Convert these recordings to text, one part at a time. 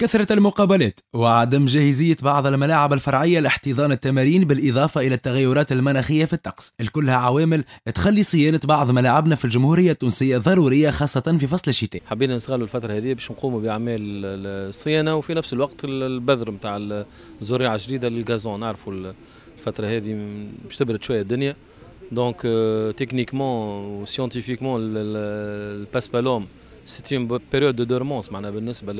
كثرة المقابلات وعدم جاهزية بعض الملاعب الفرعية لاحتضان التمارين بالإضافة إلى التغيرات المناخية في الطقس الكلها عوامل تخلي صيانة بعض ملاعبنا في الجمهورية التونسية ضرورية خاصة في فصل الشتاء حبينا نستغلوا الفترة هذه باش نقوموا بأعمال الصيانة وفي نفس الوقت البذر نتاع الزريعة الجديدة للغازون نعرفوا الفترة هذه باش تبرد شوية الدنيا دونك تكنيكمون وسيونتيفيكمون الباسبالوم ستيم بيريود دو دورمونس معناها بالنسبه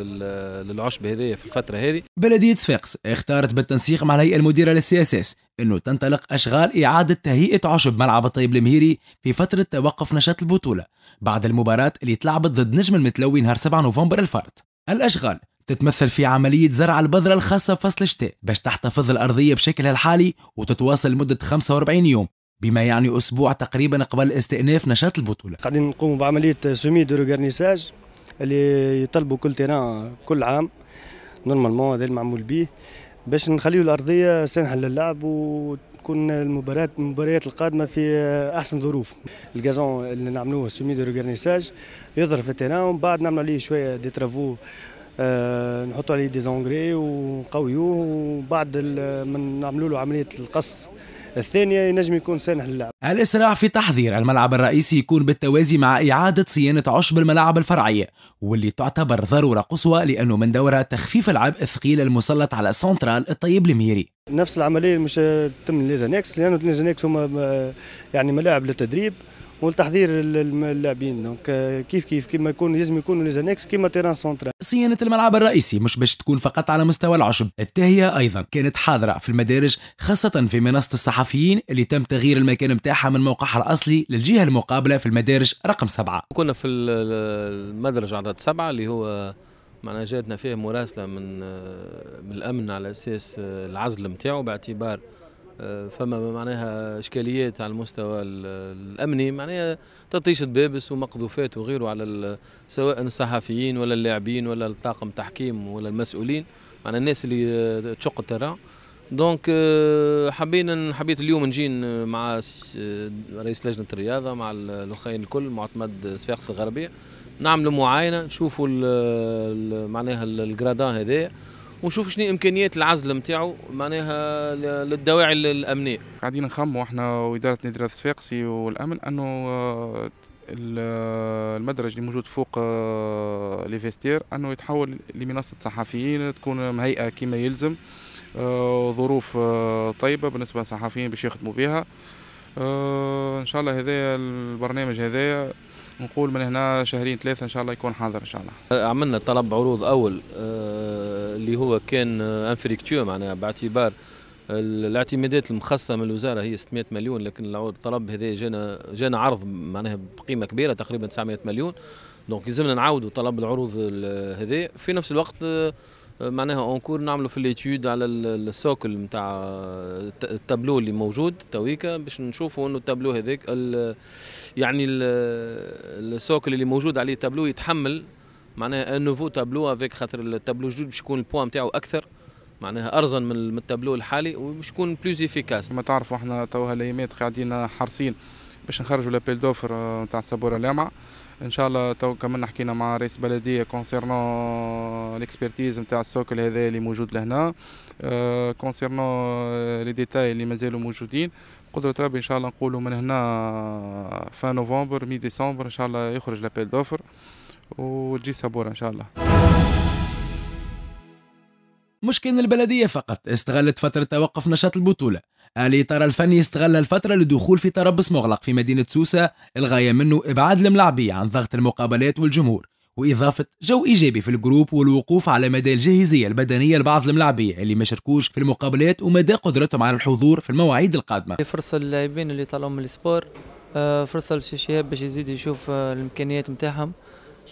للعشب هذايا في الفتره هذه بلديه صفاقس اختارت بالتنسيق مع الهيئه المديره للسي اس اس انه تنطلق اشغال اعاده تهيئه عشب ملعب الطيب المهيري في فتره توقف نشاط البطوله بعد المباراه اللي تلعبت ضد نجم المتلوي نهار 7 نوفمبر الفرد الاشغال تتمثل في عملية زرع البذرة الخاصة بفصل الشتاء باش تحتفظ الأرضية بشكلها الحالي وتتواصل لمدة 45 يوم بما يعني أسبوع تقريبا قبل استئناف نشاط البطولة قاعدين نقوموا بعملية سومي دو غارنيساج اللي يطلبوا كل تيران كل عام نورمالمون هذا المعمول به باش نخليو الأرضية سانحة للعب و تكون المباريات المباريات القادمه في احسن ظروف الجازون اللي نعملوه سومي دو ريغارنيساج يظهر في التيران ومن بعد نعملوا عليه شويه دي ترافو أه نحطوا عليه دي زونغري ونقويوه وبعد من نعملوا له عمليه القص الثانيه ينجم يكون سانح للعب الاسراع في تحضير الملعب الرئيسي يكون بالتوازي مع اعاده صيانه عشب الملاعب الفرعيه واللي تعتبر ضروره قصوى لانه من دورها تخفيف العبء الثقيل المسلط على سنترال الطيب لميري نفس العمليه مش تتم ليزانيكس لانه ليزانيكس هما آه، يعني ملاعب للتدريب ولتحضير اللاعبين دونك euh, كيف كيف كيما يكون لازم يكونوا ليزانكس كيما تيران سونترال صيانه الملعب الرئيسي مش باش تكون فقط على مستوى العشب التهيئه ايضا كانت حاضره في المدارج خاصه في منصه الصحفيين اللي تم تغيير المكان نتاعها من موقعها الاصلي للجهه المقابله في المدارج رقم سبعه كنا في المدرج عدد سبعه اللي هو معنا جاتنا فيه مراسله من آه، من الامن على اساس آه، العزل نتاعو باعتبار فما معناها اشكاليات على المستوى الامني معناها تطيش بابس ومقذوفات وغيره على سواء الصحفيين ولا اللاعبين ولا الطاقم تحكيم ولا المسؤولين معناها الناس اللي تشق الترا دونك آه، حبينا حبيت اليوم نجي مع آه، رئيس لجنه الرياضه مع الاخين الكل معتمد صفاقس الغربيه نعملوا معاينه نشوفوا معناها الجرادان هذايا ونشوف شنو امكانيات العزل نتاعو معناها للدواعي الامنيه. قاعدين نخموا احنا واداره نادي الصفاقسي والامن انه آه، آه، المدرج اللي موجود فوق آه، ليفيستير انه يتحول لمنصه صحفيين تكون مهيئه كما يلزم ظروف طيبه بالنسبه للصحفيين باش يخدموا بها ان شاء الله هذايا البرنامج هذايا نقول من هنا شهرين ثلاثه ان شاء الله يكون حاضر ان شاء الله عملنا طلب عروض اول آه، اللي هو كان انفريكتور آه، معناها باعتبار الاعتمادات المخصصه من الوزاره هي 600 مليون لكن الطلب هذا جانا جانا عرض معناها بقيمه كبيره تقريبا 900 مليون دونك لازمنا نعاودوا طلب العروض هذا في نفس الوقت آه، Euh, معناها اونكور نعملوا في ليتيود على السوكل نتاع آه، التابلو اللي موجود تويكا باش نشوفوا انه التابلو هذاك يعني السوكل اللي موجود عليه التابلو يتحمل معناها ان نوفو تابلو افيك خاطر التابلو الجديد باش يكون البوان نتاعو اكثر معناها ارزن من التابلو الحالي وباش يكون بلوز افيكاس ما تعرفوا احنا توها هاليامات قاعدين حارسين باش نخرجوا لابيل دوفر نتاع آه، السبوره لامعه ان شاء الله تو كملنا حكينا مع رئيس بلديه كونسيرنو ليكسبيرتيز نتاع السوكل هذا اللي موجود لهنا كونسيرنو لي ديتاي اللي مازالوا موجودين قدرة ربي ان شاء الله نقولوا من هنا فان نوفمبر مي ديسمبر ان شاء الله يخرج لابيل دوفر وتجي صبورة ان شاء الله مش كان البلدية فقط استغلت فترة توقف نشاط البطولة الإطار الفني استغل الفترة لدخول في تربص مغلق في مدينة سوسة الغاية منه إبعاد الملاعبية عن ضغط المقابلات والجمهور وإضافة جو إيجابي في الجروب والوقوف على مدى الجاهزية البدنية لبعض الملاعبية اللي ما شاركوش في المقابلات ومدى قدرتهم على الحضور في المواعيد القادمة فرصة اللاعبين اللي طلعوا من السبور آه، فرصة للشباب باش يزيد يشوف آه، الإمكانيات نتاعهم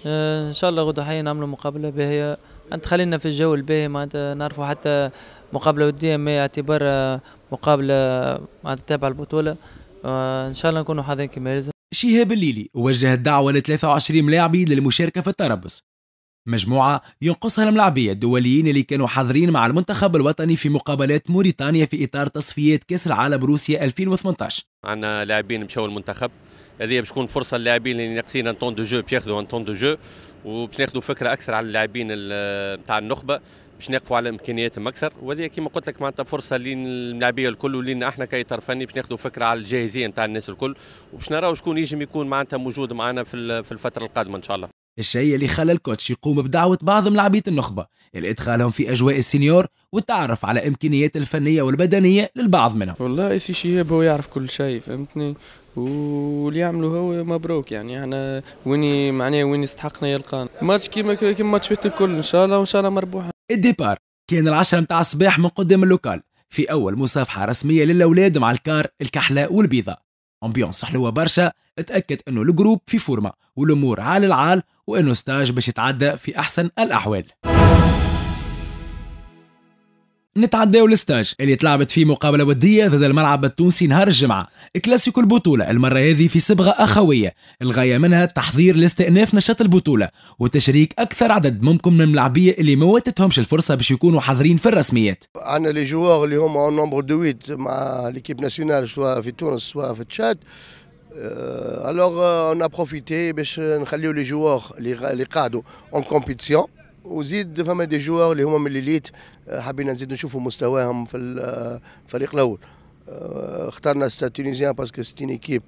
آه، إن شاء الله غدا حي نعملوا مقابلة باهية انت خلينا في الجو الباهي معناتها نعرفوا حتى مقابله وديه ما اعتبار مقابله معناتها تابعه البطوله آه، ان شاء الله نكونوا حاضرين كما يلزم شهاب الليلي وجه الدعوه ل 23 لاعبي للمشاركه في الطرابلس مجموعة ينقصها الملاعبية الدوليين اللي كانوا حاضرين مع المنتخب الوطني في مقابلات موريتانيا في إطار تصفيات كأس العالم روسيا 2018 عندنا لاعبين مشاو المنتخب هذه باش تكون فرصة للاعبين اللي ناقصين ان تون دو جو باش ياخذوا ان تون دو جو وباش ناخذوا فكره اكثر على اللاعبين نتاع النخبه باش نقفوا على امكانياتهم اكثر وهذه كما قلت لك معناتها فرصه للملاعبيه الكل ولينا احنا كاطر فني باش ناخذوا فكره على الجاهزيه نتاع الناس الكل وباش نراو شكون يجم يكون معناتها موجود معنا في الفتره القادمه ان شاء الله الشيء اللي خلى الكوتش يقوم بدعوة بعض من لعبية النخبة لإدخالهم في أجواء السينيور والتعرف على إمكانيات الفنية والبدنية للبعض منهم والله سي شهاب هو يعرف كل شيء فهمتني واللي يعملوا هو مبروك يعني احنا وين معناه وين يستحقنا يلقانا ماتش كيما كيما ماتش الكل ان شاء الله وان شاء الله مربوحه الديبار كان العشرة متاع الصباح من قدام اللوكال في أول مصافحة رسمية للأولاد مع الكار الكحلة والبيضة امبيونس حلوه برشا اتاكد انه الجروب في فورما والامور عال العال وانه ستاج باش يتعدى في احسن الاحوال نتعداو الستاج اللي تلعبت فيه مقابله وديه ضد الملعب التونسي نهار الجمعه كلاسيكو البطوله المره هذه في صبغه اخويه الغايه منها تحضير لاستئناف نشاط البطوله وتشريك اكثر عدد ممكن من الملاعبيه اللي ما واتتهمش الفرصه باش يكونوا حاضرين في الرسميات عندنا لي جوار اللي هما اون نومبر دو ويت مع ليكيب ناسيونال سواء في تونس سواء في تشاد الوغ اون ا بروفيتي باش نخليو لي جوار اللي قاعدوا اون كومبيتيسيون وزيد فما دي جوار اللي هما من الليليت آه، حبينا نزيد نشوفوا مستواهم في الفريق آه، الاول آه، اخترنا ستا تونيزيان باسكو ستين ايكيب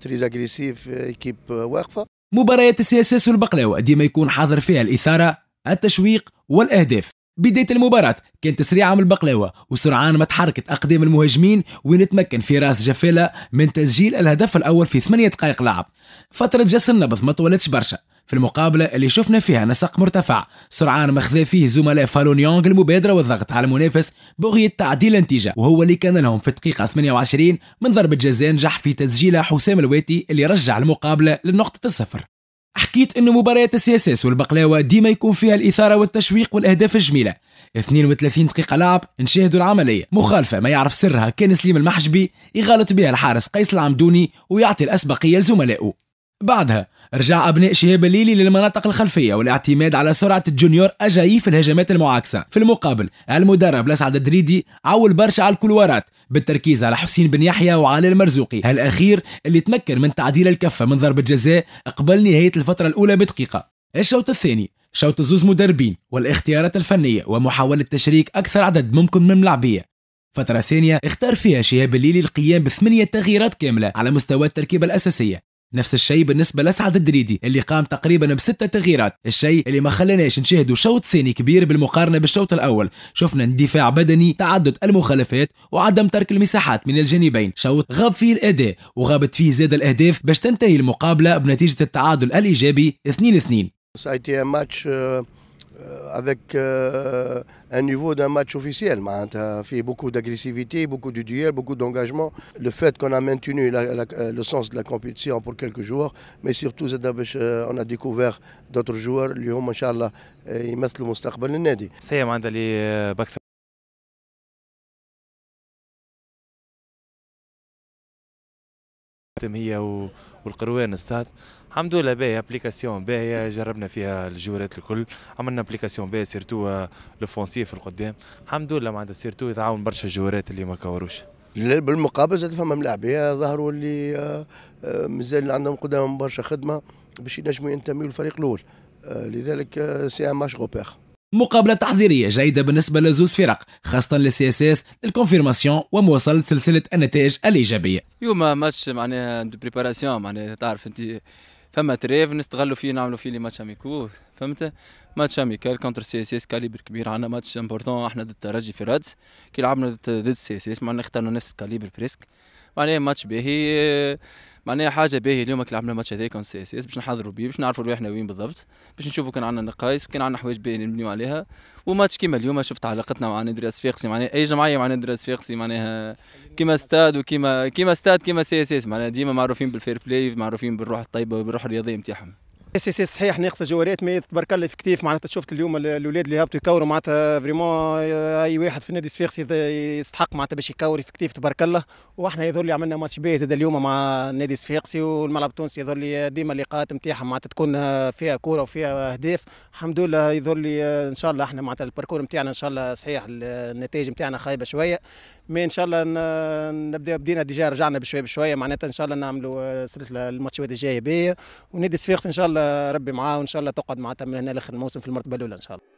تريز اغريسيف ايكيب واقفه مباريات السي اس اس والبقلاوه ديما يكون حاضر فيها الاثاره التشويق والاهداف بداية المباراة كان تسريعة من البقلاوة وسرعان ما تحركت أقدام المهاجمين وين تمكن فراس جفالة من تسجيل الهدف الأول في ثمانية دقائق لعب فترة جسر النبض ما طولتش برشا في المقابلة اللي شفنا فيها نسق مرتفع سرعان ما خذا فيه زملاء فالون يونغ المبادرة والضغط على المنافس بغية تعديل النتيجة وهو اللي كان لهم في الدقيقة 28 من ضربة جزاء نجح في تسجيلها حسام الواتي اللي رجع المقابلة لنقطة الصفر حكيت انه مباريات اس والبقلاوة ديما يكون فيها الإثارة والتشويق والأهداف الجميلة 32 دقيقة لعب نشاهدوا العملية مخالفة ما يعرف سرها كان سليم المحجبي يغالط بها الحارس قيس العمدوني ويعطي الأسبقية لزملائه بعدها رجع أبناء شهاب الليلي للمناطق الخلفية والاعتماد على سرعة الجونيور أجاي في الهجمات المعاكسة في المقابل المدرب لسعد دريدي عول برشا على الكلورات بالتركيز على حسين بن يحيى وعلي المرزوقي هالأخير اللي تمكن من تعديل الكفة من ضربة جزاء قبل نهاية الفترة الأولى بدقيقة الشوط الثاني شوط زوز مدربين والاختيارات الفنية ومحاولة تشريك أكثر عدد ممكن من ملعبية فترة ثانية اختار فيها شهاب الليلي القيام بثمانية تغييرات كاملة على مستوى التركيبة الأساسية نفس الشيء بالنسبه لسعد الدريدي اللي قام تقريبا بستة تغييرات الشيء اللي ما خلاناش نشاهدوا شوط ثاني كبير بالمقارنه بالشوط الاول شفنا اندفاع بدني تعدد المخالفات وعدم ترك المساحات من الجانبين شوط غاب فيه الاداء وغابت فيه زاد الاهداف باش تنتهي المقابله بنتيجه التعادل الايجابي 2-2 Euh, avec euh, un niveau d'un match officiel. a bah, hein, fait beaucoup d'agressivité, beaucoup de duel, beaucoup d'engagement. Le fait qu'on a maintenu euh, le sens de la compétition pour quelques jours, mais surtout on a découvert d'autres joueurs. Lui, ان oh, et le يمثلوا هي والقروان الساد الحمد لله باهي ابليكاسيون باهية جربنا فيها الجورات الكل عملنا ابليكاسيون باهية سيرتو آه، لوفونسيف القدام الحمد لله معناتها سيرتو يتعاون برشا الجورات اللي ما كوروش بالمقابل زاد فما ملاعبيه ظهروا اللي آه، آه، مازال عندهم قدام برشا خدمه باش ينجموا ينتميوا للفريق الاول لذلك سي ان ماتش روبير مقابلة تحضيرية جيدة بالنسبة لزوز فرق خاصة للسي اس اس للكونفيرماسيون ومواصلة سلسلة النتائج الإيجابية يوما ماتش معناها دو بريباراسيون معناها تعرف أنت فما تريف نستغلوا فيه نعملوا فيه لي ماتش اميكو فهمت ماتش اميكال كونتر سي اس اس كاليبر كبير عندنا ماتش امبورتون احنا ضد الترجي في رادس كي لعبنا ضد السي اس اس معناها اخترنا نفس الكاليبر بريسك معناها ماتش باهي معناها حاجه باهيه اليوم كي لعبنا الماتش هذاك سي اس اس باش نحضروا بيه باش نعرفوا روحنا وين بالضبط باش نشوفوا كان عندنا نقايص كان عندنا حوايج باهيه نبنيو عليها وماتش كيما اليوم شفت علاقتنا مع نادي الصفاقسي معناها اي جمعيه مع نادي الصفاقسي معناها كيما ستاد وكيما كيما ستاد كيما سي اس اس معناها ديما معروفين بالفير بلاي معروفين بالروح الطيبه وبالروح الرياضيه نتاعهم إيه، سي سي صحيح ناقصه جوارات مي تبارك الله في كتيف معناتها شفت اليوم الاولاد اللي هبطوا يكوروا معناتها فريمون آه، اي واحد في نادي صفاقس يستحق معناتها باش يكوري في كتيف تبارك الله واحنا يظهر لي عملنا ماتش باهي زاد اليوم مع نادي صفاقسي والملعب التونسي يظهر لي ديما اللقاءات نتاعهم معناتها تكون آه، فيها كوره وفيها اهداف الحمد لله يظهر لي آه، ان شاء الله احنا معناتها الباركور نتاعنا ان شاء الله صحيح النتائج نتاعنا خايبه شويه مي ان شاء الله نبدا بدينا ديجا رجعنا بشويه بشويه معناتها ان شاء الله نعملوا سلسله الماتشات الجايه باهيه ونادي صفاقس ان شاء الله الله ربي معاه وان شاء الله تقعد معاه من هنا لاخر الموسم في المرتبه الاولى ان شاء الله